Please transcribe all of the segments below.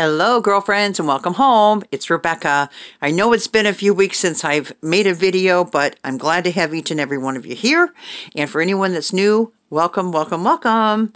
Hello, girlfriends, and welcome home. It's Rebecca. I know it's been a few weeks since I've made a video, but I'm glad to have each and every one of you here. And for anyone that's new, welcome, welcome, welcome.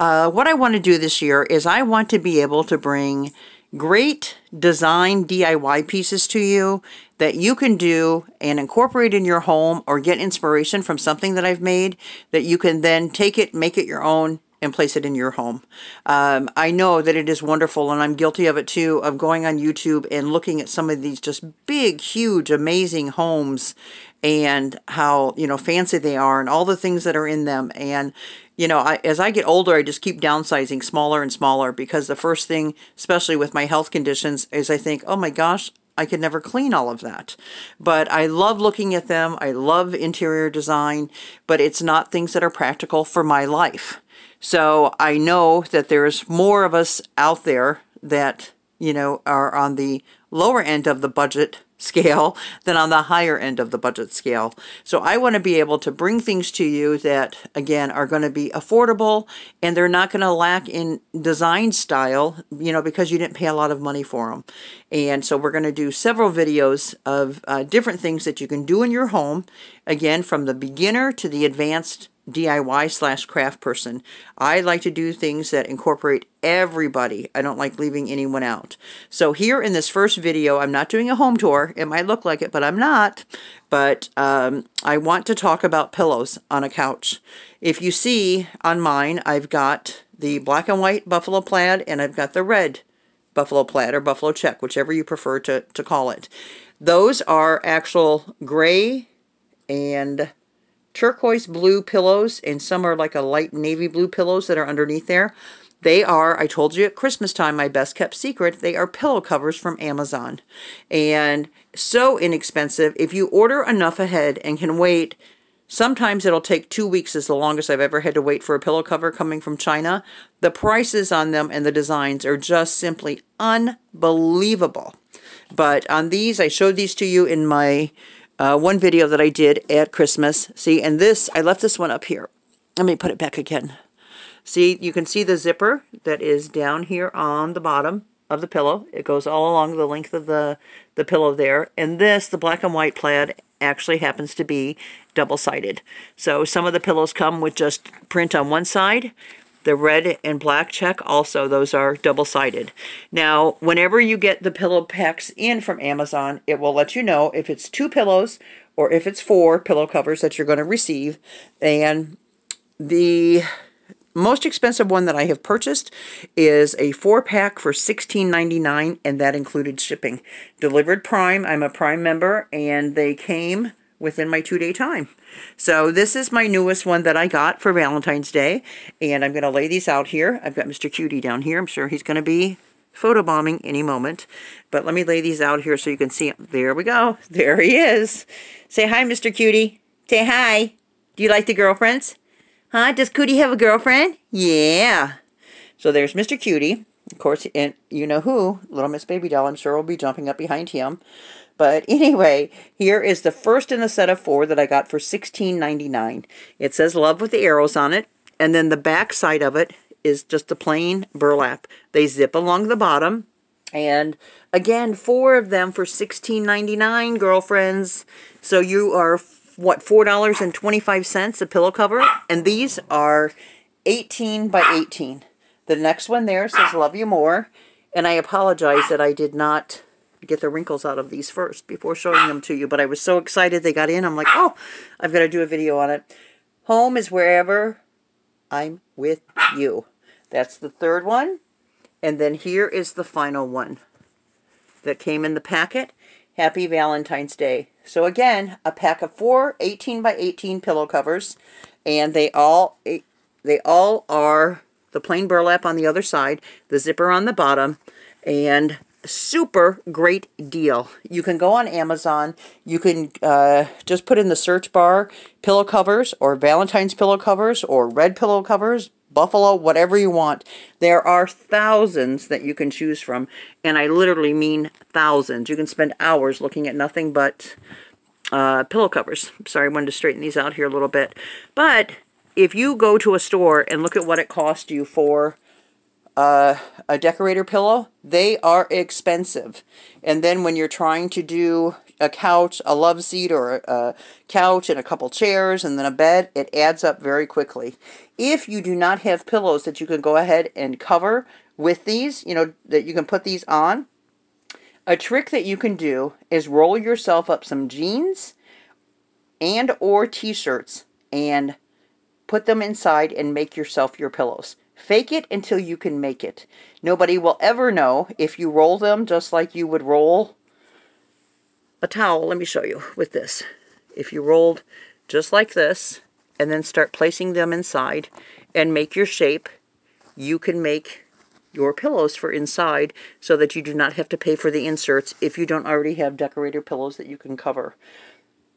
Uh, what I want to do this year is I want to be able to bring great design DIY pieces to you that you can do and incorporate in your home or get inspiration from something that I've made that you can then take it, make it your own, and place it in your home. Um, I know that it is wonderful, and I'm guilty of it too, of going on YouTube and looking at some of these just big, huge, amazing homes and how, you know, fancy they are and all the things that are in them. And, you know, I, as I get older, I just keep downsizing smaller and smaller because the first thing, especially with my health conditions, is I think, oh my gosh, I could never clean all of that. But I love looking at them. I love interior design, but it's not things that are practical for my life. So I know that there's more of us out there that, you know, are on the lower end of the budget scale than on the higher end of the budget scale. So I want to be able to bring things to you that, again, are going to be affordable and they're not going to lack in design style, you know, because you didn't pay a lot of money for them. And so we're going to do several videos of uh, different things that you can do in your home, again, from the beginner to the advanced DIY slash craft person. I like to do things that incorporate everybody. I don't like leaving anyone out. So here in this first video, I'm not doing a home tour. It might look like it, but I'm not. But um, I want to talk about pillows on a couch. If you see on mine, I've got the black and white buffalo plaid and I've got the red buffalo plaid or buffalo check, whichever you prefer to, to call it. Those are actual gray and turquoise blue pillows, and some are like a light navy blue pillows that are underneath there. They are, I told you at Christmas time, my best kept secret. They are pillow covers from Amazon and so inexpensive. If you order enough ahead and can wait, sometimes it'll take two weeks, is the longest I've ever had to wait for a pillow cover coming from China. The prices on them and the designs are just simply unbelievable. But on these, I showed these to you in my uh, one video that I did at Christmas. See, and this, I left this one up here. Let me put it back again. See, you can see the zipper that is down here on the bottom of the pillow. It goes all along the length of the, the pillow there. And this, the black and white plaid, actually happens to be double-sided. So some of the pillows come with just print on one side, the red and black check also, those are double-sided. Now, whenever you get the pillow packs in from Amazon, it will let you know if it's two pillows or if it's four pillow covers that you're going to receive. And the most expensive one that I have purchased is a four pack for $16.99 and that included shipping. Delivered Prime, I'm a Prime member, and they came within my two-day time. So this is my newest one that I got for Valentine's Day, and I'm going to lay these out here. I've got Mr. Cutie down here. I'm sure he's going to be photobombing any moment, but let me lay these out here so you can see. There we go. There he is. Say hi, Mr. Cutie. Say hi. Do you like the girlfriends? Huh? Does Cutie have a girlfriend? Yeah. So there's Mr. Cutie. Of course, and you know who, little Miss Baby Doll, I'm sure will be jumping up behind him. But anyway, here is the first in the set of four that I got for $16.99. It says love with the arrows on it. And then the back side of it is just a plain burlap. They zip along the bottom. And again, four of them for $16.99, girlfriends. So you are, what, $4.25 a pillow cover? And these are 18 by 18. The next one there says love you more. And I apologize that I did not get the wrinkles out of these first before showing them to you. But I was so excited they got in. I'm like, oh, I've got to do a video on it. Home is wherever I'm with you. That's the third one. And then here is the final one that came in the packet. Happy Valentine's Day. So again, a pack of four 18 by 18 pillow covers. And they all, eh, they all are the plain burlap on the other side, the zipper on the bottom, and super great deal. You can go on Amazon. You can uh, just put in the search bar pillow covers or Valentine's pillow covers or red pillow covers, buffalo, whatever you want. There are thousands that you can choose from, and I literally mean thousands. You can spend hours looking at nothing but uh, pillow covers. Sorry, I wanted to straighten these out here a little bit. But if you go to a store and look at what it cost you for uh, a decorator pillow, they are expensive. And then when you're trying to do a couch, a love seat, or a couch and a couple chairs, and then a bed, it adds up very quickly. If you do not have pillows that you can go ahead and cover with these, you know, that you can put these on, a trick that you can do is roll yourself up some jeans and or t-shirts and put them inside and make yourself your pillows. Fake it until you can make it. Nobody will ever know if you roll them just like you would roll a towel. Let me show you with this. If you rolled just like this and then start placing them inside and make your shape, you can make your pillows for inside so that you do not have to pay for the inserts if you don't already have decorator pillows that you can cover.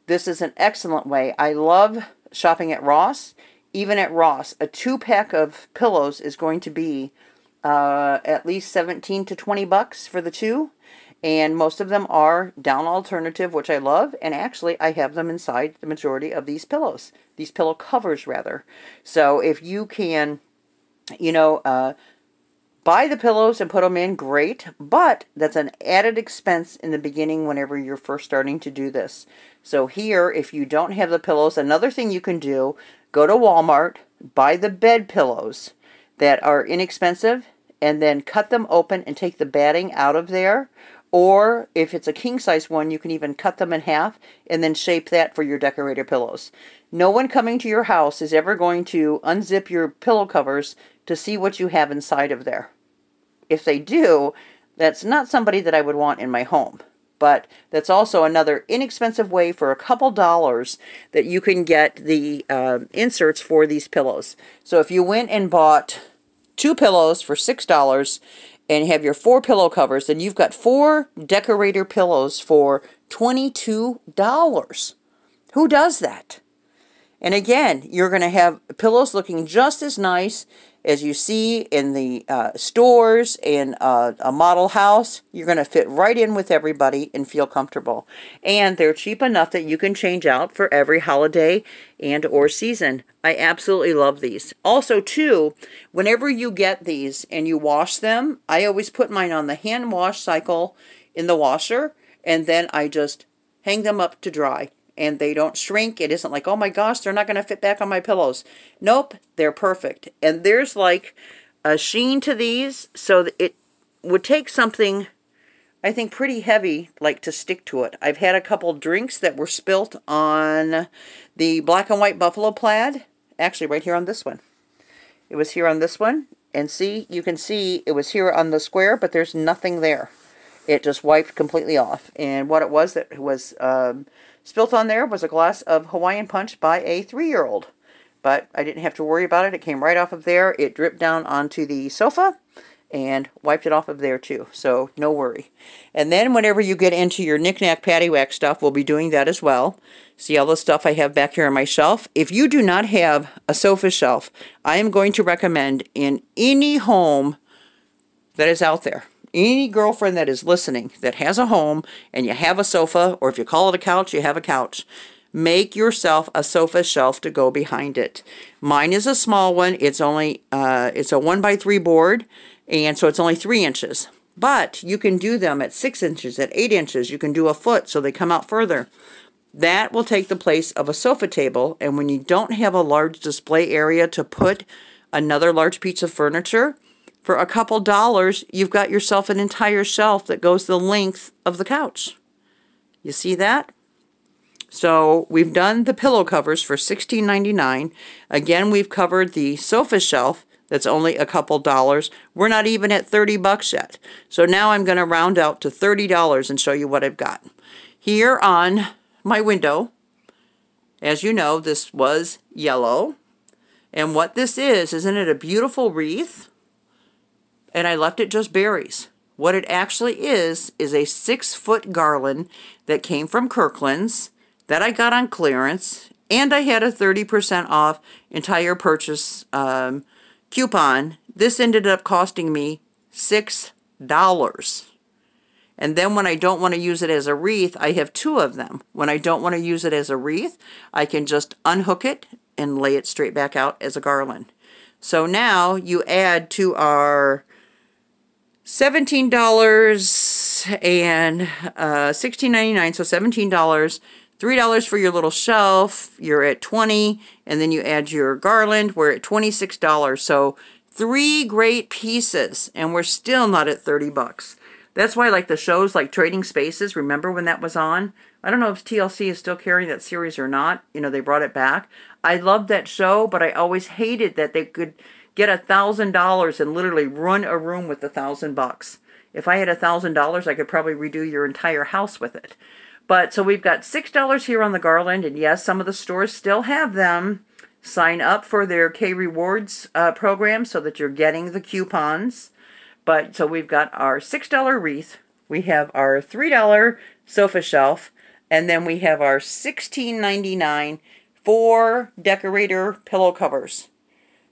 This is an excellent way. I love shopping at Ross even at Ross, a two pack of pillows is going to be uh, at least 17 to 20 bucks for the two. And most of them are down alternative, which I love. And actually, I have them inside the majority of these pillows, these pillow covers, rather. So if you can, you know, uh, buy the pillows and put them in, great. But that's an added expense in the beginning whenever you're first starting to do this. So here, if you don't have the pillows, another thing you can do Go to Walmart, buy the bed pillows that are inexpensive, and then cut them open and take the batting out of there. Or if it's a king size one, you can even cut them in half and then shape that for your decorator pillows. No one coming to your house is ever going to unzip your pillow covers to see what you have inside of there. If they do, that's not somebody that I would want in my home but that's also another inexpensive way for a couple dollars that you can get the uh, inserts for these pillows. So if you went and bought two pillows for $6 and have your four pillow covers, then you've got four decorator pillows for $22. Who does that? And again, you're going to have pillows looking just as nice as you see in the uh, stores, in uh, a model house, you're going to fit right in with everybody and feel comfortable. And they're cheap enough that you can change out for every holiday and or season. I absolutely love these. Also too, whenever you get these and you wash them, I always put mine on the hand wash cycle in the washer and then I just hang them up to dry and they don't shrink. It isn't like, oh my gosh, they're not going to fit back on my pillows. Nope, they're perfect. And there's like a sheen to these, so it would take something, I think, pretty heavy, like to stick to it. I've had a couple drinks that were spilt on the black and white buffalo plaid, actually right here on this one. It was here on this one, and see, you can see it was here on the square, but there's nothing there. It just wiped completely off. And what it was that was um, Spilt on there was a glass of Hawaiian punch by a three-year-old. But I didn't have to worry about it. It came right off of there. It dripped down onto the sofa and wiped it off of there too. So no worry. And then whenever you get into your knickknack paddywhack stuff, we'll be doing that as well. See all the stuff I have back here on my shelf. If you do not have a sofa shelf, I am going to recommend in any home that is out there any girlfriend that is listening that has a home and you have a sofa, or if you call it a couch, you have a couch. Make yourself a sofa shelf to go behind it. Mine is a small one. It's only uh, it's a one by three board, and so it's only three inches. But you can do them at six inches, at eight inches. You can do a foot, so they come out further. That will take the place of a sofa table. And when you don't have a large display area to put another large piece of furniture, for a couple dollars, you've got yourself an entire shelf that goes the length of the couch. You see that? So we've done the pillow covers for $16.99. Again, we've covered the sofa shelf that's only a couple dollars. We're not even at 30 bucks yet. So now I'm going to round out to $30 and show you what I've got. Here on my window, as you know, this was yellow. And what this is, isn't it a beautiful wreath? and I left it just berries. What it actually is, is a six foot garland that came from Kirkland's that I got on clearance, and I had a 30% off entire purchase um, coupon. This ended up costing me $6. And then when I don't want to use it as a wreath, I have two of them. When I don't want to use it as a wreath, I can just unhook it and lay it straight back out as a garland. So now you add to our $17 and uh, $16.99, so $17. $3 for your little shelf, you're at 20 and then you add your garland, we're at $26. So three great pieces and we're still not at 30 bucks. That's why like the shows like Trading Spaces, remember when that was on? I don't know if TLC is still carrying that series or not. You know, they brought it back. I loved that show, but I always hated that they could – get a thousand dollars and literally run a room with a thousand bucks. If I had a thousand dollars, I could probably redo your entire house with it. But so we've got six dollars here on the garland, and yes, some of the stores still have them. Sign up for their K Rewards uh, program so that you're getting the coupons. But so we've got our six dollar wreath, we have our three dollar sofa shelf, and then we have our sixteen ninety nine four decorator pillow covers.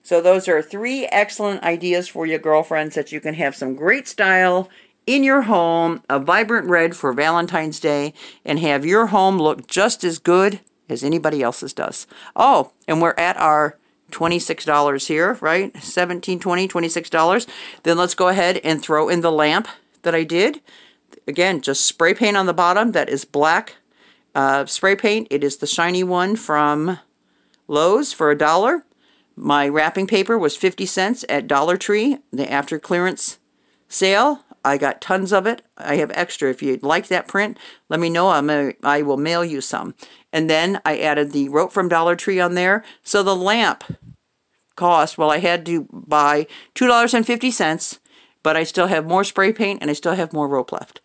So, those are three excellent ideas for your girlfriends that you can have some great style in your home, a vibrant red for Valentine's Day, and have your home look just as good as anybody else's does. Oh, and we're at our $26 here, right? $17, 20 $26. Then let's go ahead and throw in the lamp that I did. Again, just spray paint on the bottom. That is black uh, spray paint. It is the shiny one from Lowe's for a dollar. My wrapping paper was 50 cents at Dollar Tree, the after clearance sale. I got tons of it. I have extra. If you like that print, let me know. I'm a, I will mail you some. And then I added the rope from Dollar Tree on there. So the lamp cost, well, I had to buy $2.50, but I still have more spray paint and I still have more rope left.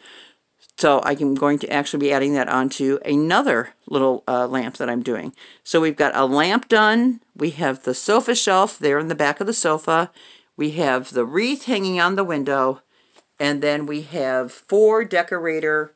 So I'm going to actually be adding that onto another little uh, lamp that I'm doing. So we've got a lamp done. We have the sofa shelf there in the back of the sofa. We have the wreath hanging on the window. And then we have four decorator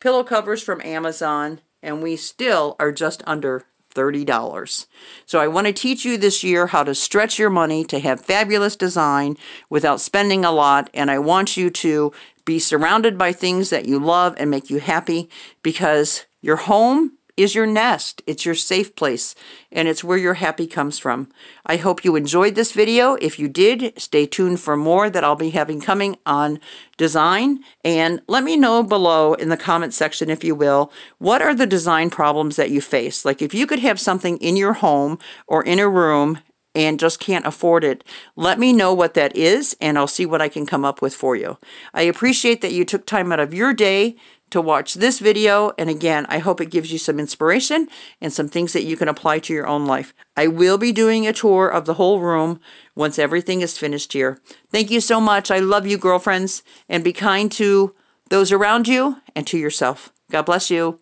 pillow covers from Amazon. And we still are just under $30. So I want to teach you this year how to stretch your money to have fabulous design without spending a lot. And I want you to be surrounded by things that you love and make you happy because your home is your nest. It's your safe place, and it's where your happy comes from. I hope you enjoyed this video. If you did, stay tuned for more that I'll be having coming on design. And let me know below in the comment section, if you will, what are the design problems that you face? Like if you could have something in your home or in a room and just can't afford it, let me know what that is and I'll see what I can come up with for you. I appreciate that you took time out of your day to watch this video. And again, I hope it gives you some inspiration and some things that you can apply to your own life. I will be doing a tour of the whole room once everything is finished here. Thank you so much. I love you, girlfriends, and be kind to those around you and to yourself. God bless you.